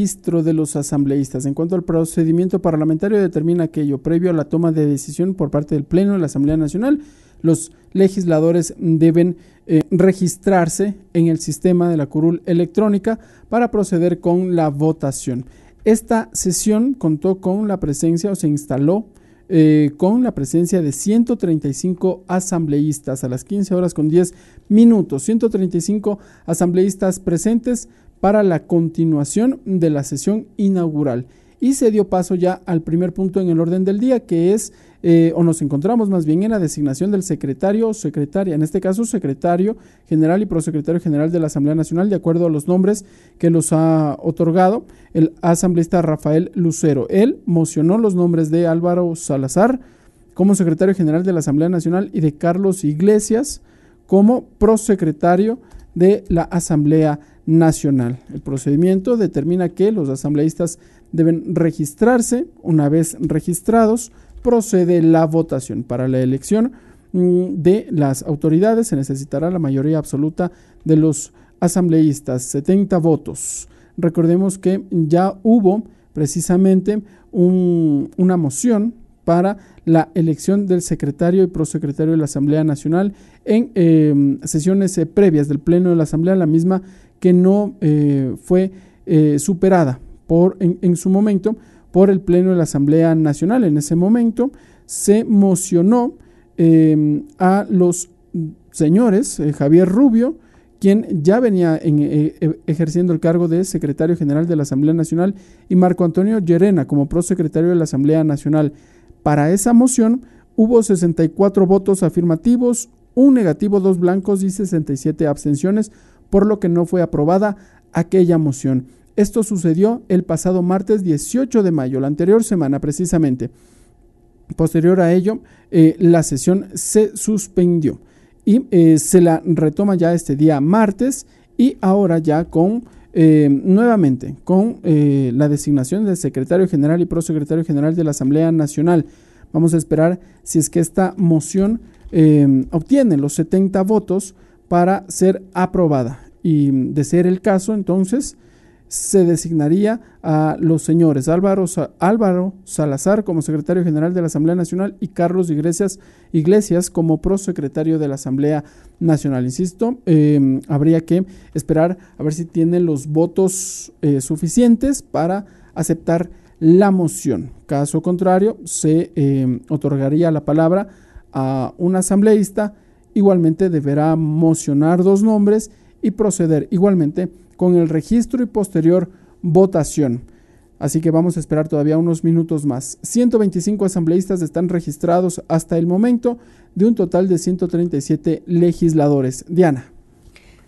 registro de los asambleístas. En cuanto al procedimiento parlamentario, determina aquello previo a la toma de decisión por parte del Pleno de la Asamblea Nacional. Los legisladores deben eh, registrarse en el sistema de la curul electrónica para proceder con la votación. Esta sesión contó con la presencia o se instaló eh, con la presencia de 135 asambleístas a las 15 horas con 10 minutos. 135 asambleístas presentes, para la continuación de la sesión inaugural. Y se dio paso ya al primer punto en el orden del día, que es, eh, o nos encontramos más bien en la designación del secretario o secretaria, en este caso secretario general y prosecretario general de la Asamblea Nacional, de acuerdo a los nombres que los ha otorgado el asambleísta Rafael Lucero. Él mocionó los nombres de Álvaro Salazar como secretario general de la Asamblea Nacional y de Carlos Iglesias como prosecretario de la Asamblea Nacional nacional. El procedimiento determina que los asambleístas deben registrarse. Una vez registrados, procede la votación. Para la elección mm, de las autoridades se necesitará la mayoría absoluta de los asambleístas, 70 votos. Recordemos que ya hubo precisamente una moción para la elección del secretario y prosecretario de la Asamblea Nacional en em, sesiones eh, previas del Pleno de la Asamblea, la misma que no eh, fue eh, superada por, en, su momento por el Pleno de la Asamblea Nacional. En ese momento se mocionó em, a los señores eh, Javier Rubio, quien ya venía en, e, ejerciendo el cargo de secretario general de la Asamblea Nacional, y Marco Antonio Llerena como prosecretario de la Asamblea Nacional. Para esa moción hubo 64 votos afirmativos, un negativo, dos blancos y 67 abstenciones, por lo que no fue aprobada aquella moción. Esto sucedió el pasado martes 18 de mayo, la anterior semana precisamente. Posterior a ello, eh, la sesión se suspendió y eh, se la retoma ya este día martes y ahora ya con eh, nuevamente con la designación del secretario general y prosecretario general de la Asamblea Nacional. Vamos a esperar si es que esta moción obtiene los 70 votos para ser aprobada. Y mm, de ser el caso, entonces se designaría a los señores Álvaro, Álvaro Salazar como secretario general de la Asamblea Nacional y Carlos Iglesias, Iglesias como prosecretario de la Asamblea Nacional. Insisto, em, habría que esperar a ver si tiene los votos eh, suficientes para aceptar la moción. Caso contrario, se em, otorgaría la palabra a un asambleísta Igualmente deberá mocionar dos nombres y proceder igualmente con el registro y posterior votación. Así que vamos a esperar todavía unos minutos más. 125 asambleístas están registrados hasta el momento de un total de 137 legisladores. Diana.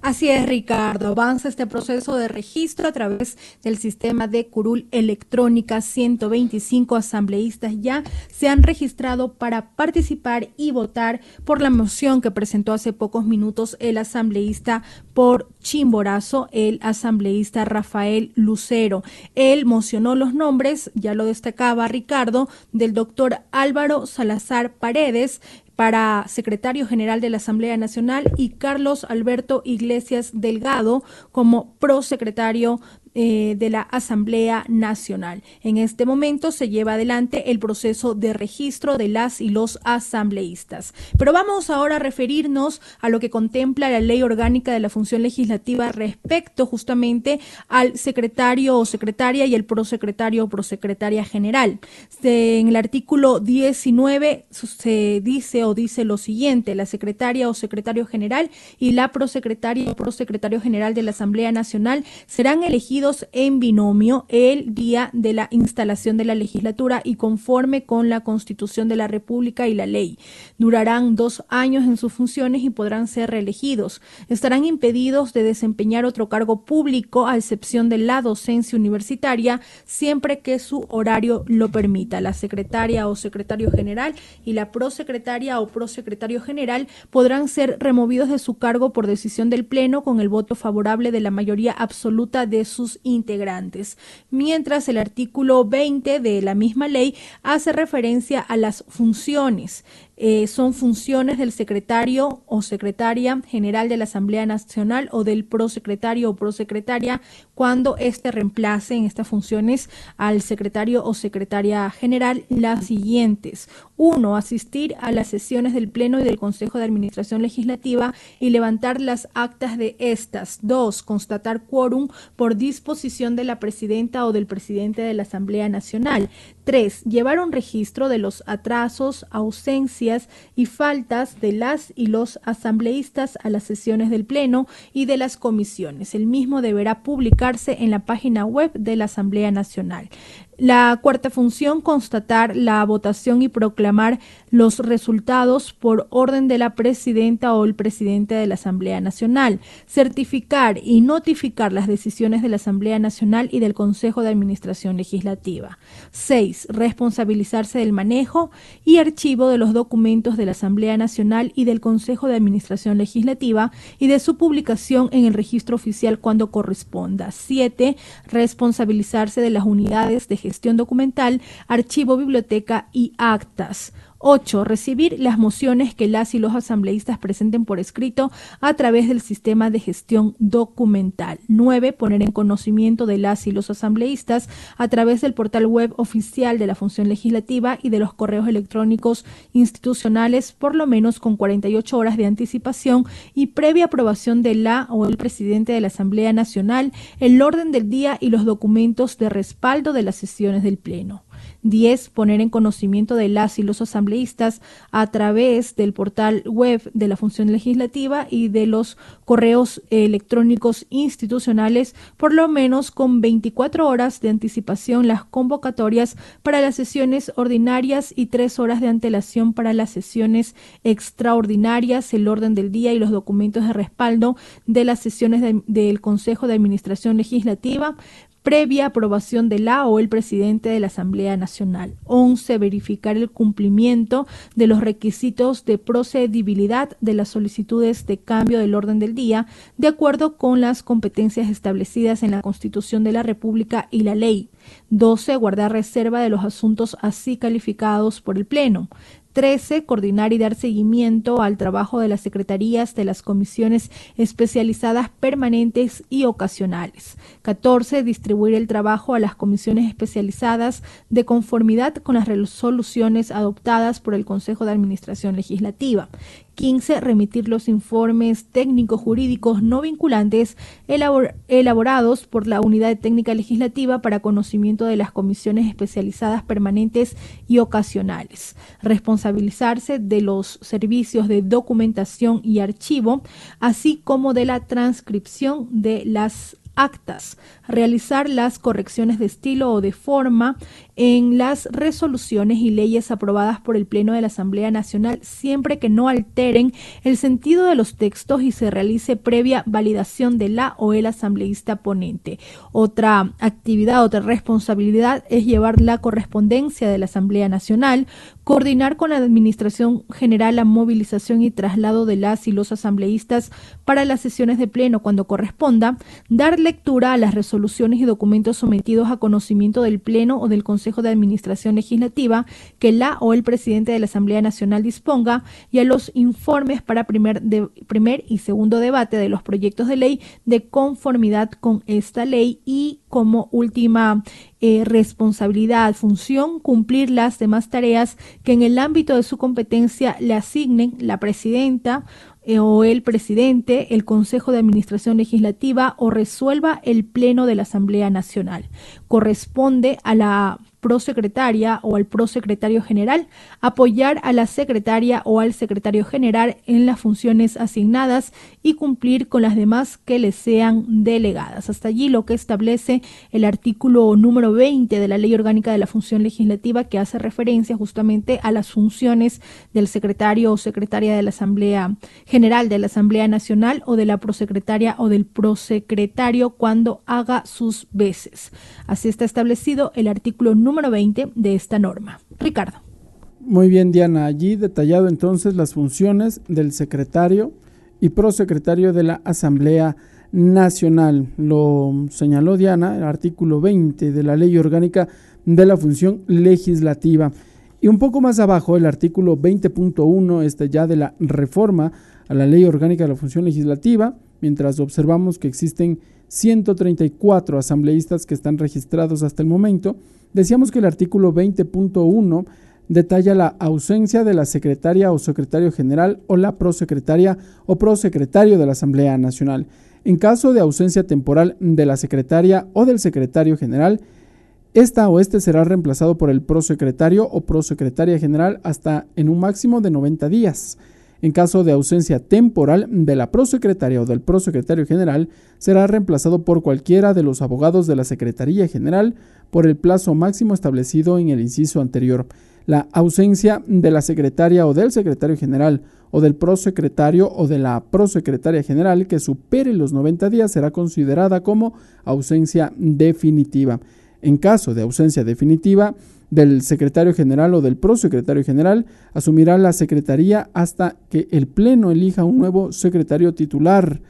Así es, Ricardo. Avanza este proceso de registro a través del sistema de curul electrónica. 125 asambleístas ya se han registrado para participar y votar por la moción que presentó hace pocos minutos el asambleísta por Chimborazo, el asambleísta Rafael Lucero. Él mocionó los nombres, ya lo destacaba Ricardo, del doctor Álvaro Salazar Paredes, para secretario general de la Asamblea Nacional y Carlos Alberto Iglesias Delgado como prosecretario eh, de la Asamblea Nacional. En este momento se lleva adelante el proceso de registro de las y los asambleístas. Pero vamos ahora a referirnos a lo que contempla la ley orgánica de la función legislativa respecto justamente al secretario o secretaria y el prosecretario o prosecretaria general. En el artículo 19 se dice o dice lo siguiente, la secretaria o secretario general y la prosecretaria o prosecretario general de la Asamblea Nacional serán elegidos en binomio el día de la instalación de la legislatura y conforme con la Constitución de la República y la ley. Durarán dos años en sus funciones y podrán ser reelegidos. Estarán impedidos de desempeñar otro cargo público a excepción de la docencia universitaria siempre que su horario lo permita. La secretaria o secretario general y la prosecretaria o prosecretario general podrán ser removidos de su cargo por decisión del Pleno con el voto favorable de la mayoría absoluta de sus integrantes, mientras el artículo 20 de la misma ley hace referencia a las funciones. Eh, son funciones del secretario o secretaria general de la Asamblea Nacional o del prosecretario o prosecretaria cuando éste reemplace en estas funciones al secretario o secretaria general las siguientes. 1. Asistir a las sesiones del Pleno y del Consejo de Administración Legislativa y levantar las actas de estas. 2. Constatar quórum por disposición de la presidenta o del presidente de la Asamblea Nacional. 3. Llevar un registro de los atrasos, ausencias y faltas de las y los asambleístas a las sesiones del Pleno y de las comisiones. El mismo deberá publicarse en la página web de la Asamblea Nacional. La cuarta función, constatar la votación y proclamar los resultados por orden de la presidenta o el presidente de la Asamblea Nacional. Certificar y notificar las decisiones de la Asamblea Nacional y del Consejo de Administración Legislativa. Seis, responsabilizarse del manejo y archivo de los documentos de la Asamblea Nacional y del Consejo de Administración Legislativa y de su publicación en el registro oficial cuando corresponda. Siete, responsabilizarse de las unidades de gestión gestión documental, archivo, biblioteca y actas. 8. Recibir las mociones que las y los asambleístas presenten por escrito a través del sistema de gestión documental. 9. Poner en conocimiento de las y los asambleístas a través del portal web oficial de la función legislativa y de los correos electrónicos institucionales por lo menos con 48 horas de anticipación y previa aprobación de la o el presidente de la Asamblea Nacional el orden del día y los documentos de respaldo de las sesiones del Pleno. 10. Poner en conocimiento de las y los asambleístas a través del portal web de la función legislativa y de los correos electrónicos institucionales por lo menos con 24 horas de anticipación las convocatorias para las sesiones ordinarias y 3 horas de antelación para las sesiones extraordinarias, el orden del día y los documentos de respaldo de las sesiones del Consejo de Administración Legislativa previa aprobación de la o el presidente de la Asamblea Nacional. 11. Verificar el cumplimiento de los requisitos de procedibilidad de las solicitudes de cambio del orden del día, de acuerdo con las competencias establecidas en la Constitución de la República y la ley. 12. Guardar reserva de los asuntos así calificados por el Pleno. 13, coordinar y dar seguimiento al trabajo de las secretarías de las comisiones especializadas permanentes y ocasionales. 14, distribuir el trabajo a las comisiones especializadas de conformidad con las resoluciones adoptadas por el Consejo de Administración Legislativa. 15. Remitir los informes técnicos jurídicos no vinculantes elaborados por la Unidad Técnica Legislativa para conocimiento de las comisiones especializadas permanentes y ocasionales. Responsabilizarse de los servicios de documentación y archivo, así como de la transcripción de las actas, realizar las correcciones de estilo o de forma en las resoluciones y leyes aprobadas por el Pleno de la Asamblea Nacional siempre que no alteren el sentido de los textos y se realice previa validación de la o el asambleísta ponente. Otra actividad, otra responsabilidad es llevar la correspondencia de la Asamblea Nacional, coordinar con la Administración General la movilización y traslado de las y los asambleístas para las sesiones de pleno cuando corresponda, dar lectura a las resoluciones y documentos sometidos a conocimiento del Pleno o del Consejo de Administración Legislativa que la o el presidente de la Asamblea Nacional disponga y a los informes para primer, primer y segundo debate de los proyectos de ley de conformidad con esta ley y como última eh, responsabilidad, función, cumplir las demás tareas que en el ámbito de su competencia le asignen la presidenta eh, o el presidente, el Consejo de Administración Legislativa o resuelva el Pleno de la Asamblea Nacional. Corresponde a la prosecretaria o al prosecretario general, apoyar a la secretaria o al secretario general en las funciones asignadas y cumplir con las demás que le sean delegadas. Hasta allí lo que establece el artículo número 20 de la Ley Orgánica de la Función Legislativa que hace referencia justamente a las funciones del secretario o secretaria de la Asamblea General de la Asamblea Nacional o de la prosecretaria o del prosecretario cuando haga sus veces. Así está establecido el artículo número número 20 de esta norma. Ricardo. Muy bien, Diana. Allí detallado entonces las funciones del secretario y prosecretario de la Asamblea Nacional. Lo señaló Diana, el artículo 20 de la Ley Orgánica de la Función Legislativa. Y un poco más abajo, el artículo 20.1, este ya de la reforma a la Ley Orgánica de la Función Legislativa, mientras observamos que existen 134 asambleístas que están registrados hasta el momento, decíamos que el artículo 20.1 detalla la ausencia de la secretaria o secretario general o la prosecretaria o prosecretario de la Asamblea Nacional. En caso de ausencia temporal de la secretaria o del secretario general, esta o este será reemplazado por el prosecretario o prosecretaria general hasta en un máximo de 90 días. En caso de ausencia temporal de la prosecretaria o del prosecretario general, será reemplazado por cualquiera de los abogados de la Secretaría General por el plazo máximo establecido en el inciso anterior. La ausencia de la secretaria o del secretario general o del prosecretario o de la prosecretaria general que supere los 90 días será considerada como ausencia definitiva. En caso de ausencia definitiva, del secretario general o del prosecretario general, asumirá la secretaría hasta que el Pleno elija un nuevo secretario titular,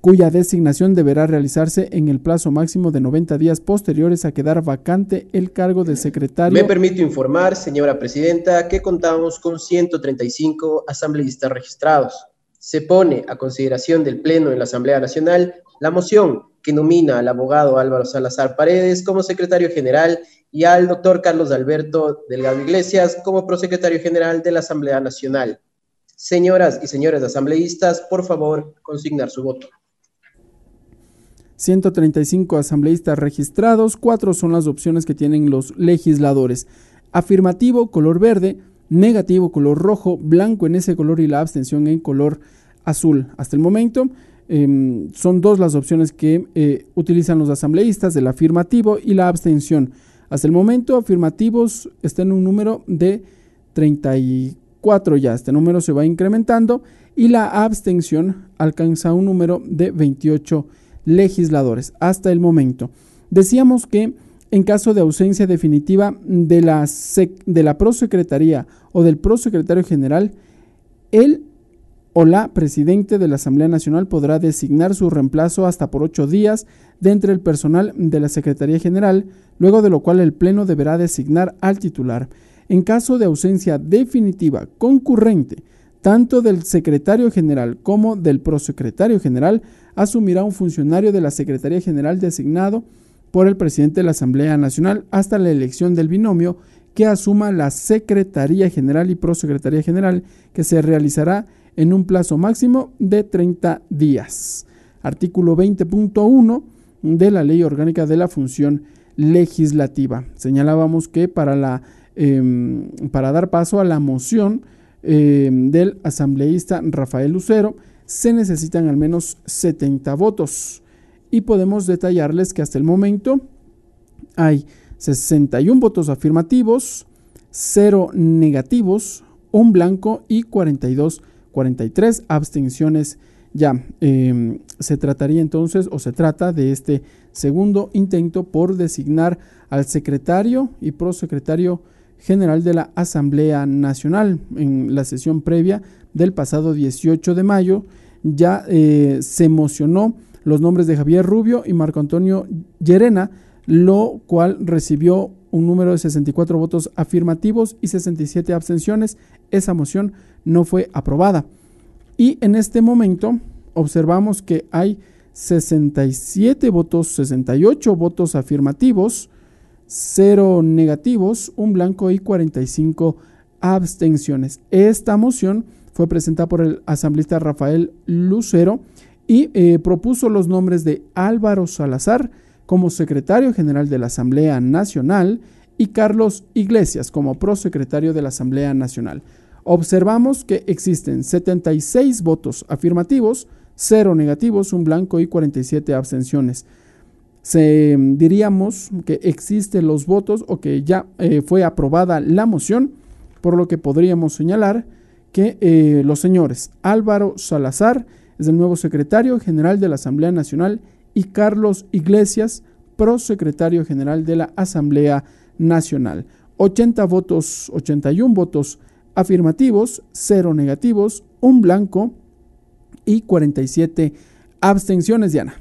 cuya designación deberá realizarse en el plazo máximo de 90 días posteriores a quedar vacante el cargo de secretario. Me permito informar, señora presidenta, que contamos con 135 asambleístas registrados. Se pone a consideración del Pleno en la Asamblea Nacional la moción que nomina al abogado Álvaro Salazar Paredes como secretario general y al doctor Carlos Alberto Delgado Iglesias como prosecretario general de la Asamblea Nacional. Señoras y señores asambleístas, por favor, consignar su voto. 135 asambleístas registrados, cuatro son las opciones que tienen los legisladores. Afirmativo, color verde, negativo, color rojo, blanco en ese color y la abstención en color azul. Hasta el momento, Em, son dos las opciones que eh, utilizan los asambleístas, el afirmativo y la abstención. Hasta el momento, afirmativos están en un número de 34 ya. Este número se va incrementando y la abstención alcanza un número de 28 legisladores hasta el momento. Decíamos que en caso de ausencia definitiva de la, de la prosecretaría o del prosecretario general, el o la presidente de la Asamblea Nacional podrá designar su reemplazo hasta por ocho días de entre el personal de la Secretaría General, luego de lo cual el Pleno deberá designar al titular. En caso de ausencia definitiva concurrente, tanto del secretario general como del prosecretario general, asumirá un funcionario de la Secretaría General designado por el presidente de la Asamblea Nacional hasta la elección del binomio que asuma la Secretaría General y Prosecretaría General, que se realizará en un plazo máximo de 30 días. Artículo 20.1 de la Ley Orgánica de la Función Legislativa. Señalábamos que para, la, em, para dar paso a la moción em, del asambleísta Rafael Lucero se necesitan al menos 70 votos y podemos detallarles que hasta el momento hay 61 votos afirmativos, 0 negativos, un blanco y 42 negativos 43 abstenciones ya. Em, se trataría entonces o se trata de este segundo intento por designar al secretario y prosecretario general de la Asamblea Nacional en la sesión previa del pasado 18 de mayo. Ya eh, se emocionó los nombres de Javier Rubio y Marco Antonio Llerena, lo cual recibió un número de 64 votos afirmativos y 67 abstenciones. Esa moción no fue aprobada. Y en este momento observamos que hay 67 votos, 68 votos afirmativos, 0 negativos, un blanco y 45 abstenciones. Esta moción fue presentada por el asambleísta Rafael Lucero y eh, propuso los nombres de Álvaro Salazar como secretario general de la Asamblea Nacional y Carlos Iglesias como prosecretario de la Asamblea Nacional observamos que existen 76 votos afirmativos, 0 negativos, un blanco y 47 abstenciones. Se, em, diríamos que existen los votos o que ya eh, fue aprobada la moción, por lo que podríamos señalar que eh, los señores Álvaro Salazar es el nuevo secretario general de la Asamblea Nacional y Carlos Iglesias, prosecretario general de la Asamblea Nacional. 80 votos, 81 votos afirmativos, cero negativos, un blanco y 47 abstenciones, Diana.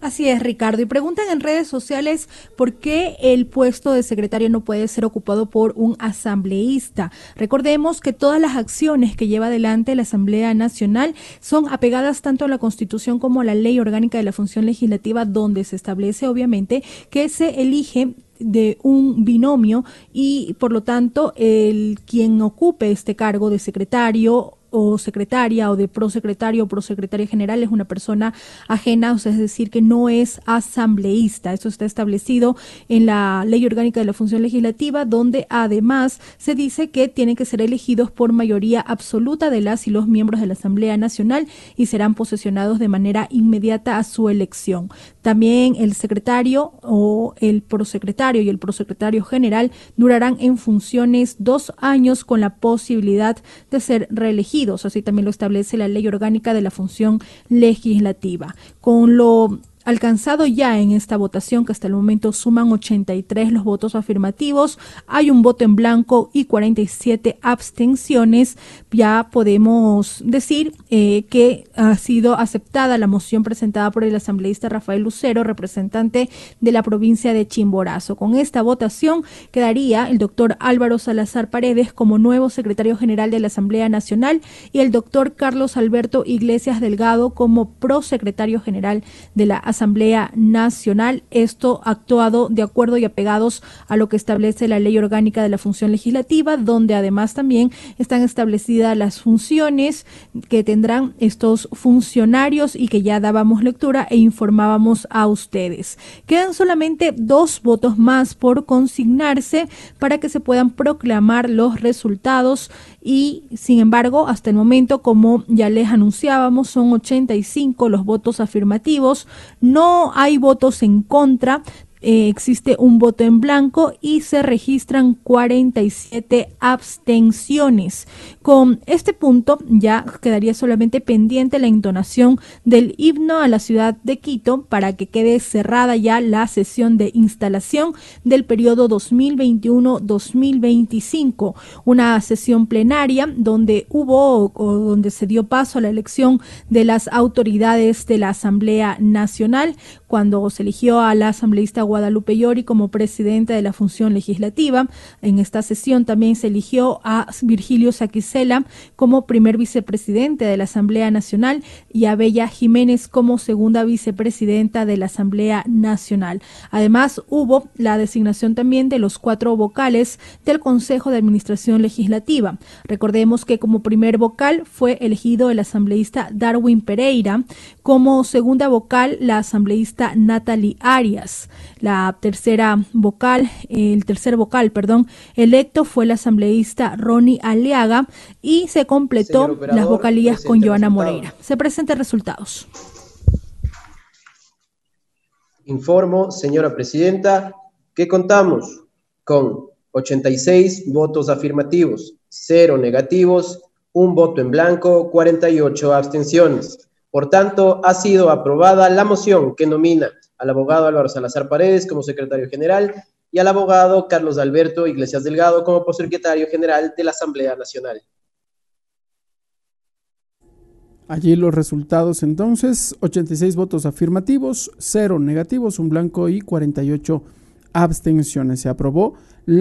Así es, Ricardo. Y preguntan en redes sociales por qué el puesto de secretario no puede ser ocupado por un asambleísta. Recordemos que todas las acciones que lleva adelante la Asamblea Nacional son apegadas tanto a la Constitución como a la Ley Orgánica de la Función Legislativa, donde se establece, obviamente, que se elige de un binomio y por lo tanto el quien ocupe este cargo de secretario o secretaria o de prosecretario o prosecretaria general es una persona ajena, o sea, es decir, que no es asambleísta. Eso está establecido en la Ley Orgánica de la Función Legislativa, donde además se dice que tienen que ser elegidos por mayoría absoluta de las y los miembros de la Asamblea Nacional y serán posesionados de manera inmediata a su elección. También el secretario o el prosecretario y el prosecretario general durarán en funciones dos años con la posibilidad de ser reelegidos así también lo establece la Ley Orgánica de la Función Legislativa. Con lo Alcanzado ya en esta votación, que hasta el momento suman 83 los votos afirmativos, hay un voto en blanco y 47 abstenciones, ya podemos decir eh, que ha sido aceptada la moción presentada por el asambleísta Rafael Lucero, representante de la provincia de Chimborazo. Con esta votación quedaría el doctor Álvaro Salazar Paredes como nuevo secretario general de la Asamblea Nacional y el doctor Carlos Alberto Iglesias Delgado como prosecretario general de la Asamblea Asamblea Nacional, esto actuado de acuerdo y apegados a lo que establece la Ley Orgánica de la Función Legislativa, donde además también están establecidas las funciones que tendrán estos funcionarios y que ya dábamos lectura e informábamos a ustedes. Quedan solamente dos votos más por consignarse para que se puedan proclamar los resultados y sin embargo, hasta el momento, como ya les anunciábamos, son 85 los votos afirmativos, no hay votos en contra, eh, existe un voto en blanco y se registran 47 abstenciones. Con este punto ya quedaría solamente pendiente la entonación del himno a la ciudad de Quito para que quede cerrada ya la sesión de instalación del periodo 2021-2025, una sesión plenaria donde hubo o donde se dio paso a la elección de las autoridades de la Asamblea Nacional cuando se eligió a la asambleísta Guadalupe Yori como presidenta de la función legislativa. En esta sesión también se eligió a Virgilio Saquicela como primer vicepresidente de la Asamblea Nacional y a Bella Jiménez como segunda vicepresidenta de la Asamblea Nacional. Además, hubo la designación también de los cuatro vocales del Consejo de Administración Legislativa. Recordemos que como primer vocal fue elegido el asambleísta Darwin Pereira, como segunda vocal la asambleísta Natalie Arias. La tercera vocal, el tercer vocal, perdón, electo fue el asambleísta Ronnie Aliaga y se completó las vocalías con Joana Moreira. Se presentan resultados. Informo, señora presidenta, que contamos con 86 votos afirmativos, 0 negativos, un voto en blanco, 48 abstenciones. Por tanto, ha sido aprobada la moción que nomina al abogado Álvaro Salazar Paredes como secretario general y al abogado Carlos Alberto Iglesias Delgado como secretario general de la Asamblea Nacional. Allí los resultados entonces, 86 votos afirmativos, 0 negativos, un blanco y 48 abstenciones. Se aprobó la